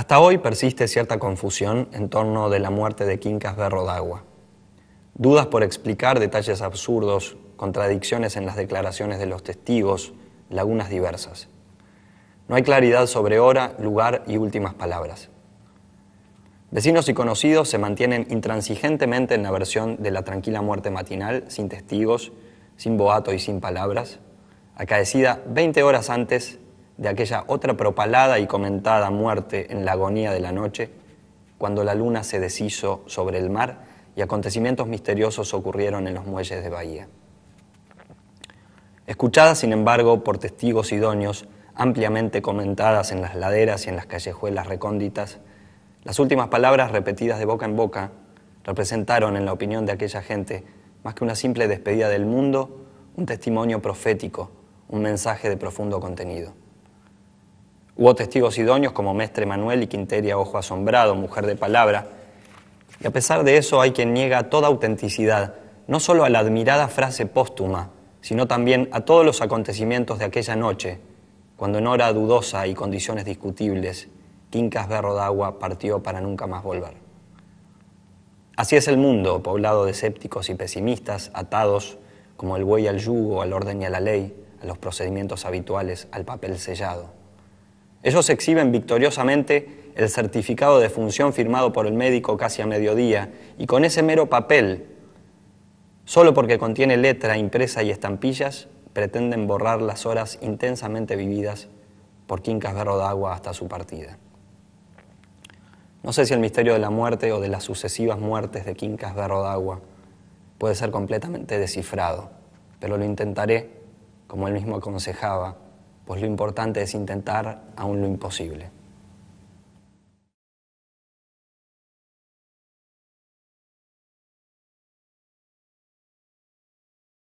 Hasta hoy persiste cierta confusión en torno de la muerte de Quincas d'Agua. Dudas por explicar detalles absurdos, contradicciones en las declaraciones de los testigos, lagunas diversas. No hay claridad sobre hora, lugar y últimas palabras. Vecinos y conocidos se mantienen intransigentemente en la versión de la tranquila muerte matinal, sin testigos, sin boato y sin palabras, acaecida 20 horas antes de aquella otra propalada y comentada muerte en la agonía de la noche, cuando la luna se deshizo sobre el mar y acontecimientos misteriosos ocurrieron en los muelles de Bahía. Escuchadas, sin embargo, por testigos idóneos, ampliamente comentadas en las laderas y en las callejuelas recónditas, las últimas palabras repetidas de boca en boca representaron, en la opinión de aquella gente, más que una simple despedida del mundo, un testimonio profético, un mensaje de profundo contenido. Hubo testigos idóneos como Mestre Manuel y Quinteria Ojo Asombrado, mujer de palabra. Y a pesar de eso hay quien niega toda autenticidad, no solo a la admirada frase póstuma, sino también a todos los acontecimientos de aquella noche, cuando en hora dudosa y condiciones discutibles, Quincas Berro partió para nunca más volver. Así es el mundo, poblado de escépticos y pesimistas, atados como el buey al yugo, al orden y a la ley, a los procedimientos habituales, al papel sellado. Ellos exhiben victoriosamente el certificado de función firmado por el médico casi a mediodía y con ese mero papel, solo porque contiene letra impresa y estampillas, pretenden borrar las horas intensamente vividas por Quincas Agua hasta su partida. No sé si el misterio de la muerte o de las sucesivas muertes de Quincas Agua puede ser completamente descifrado, pero lo intentaré, como él mismo aconsejaba, pues lo importante es intentar aún lo imposible.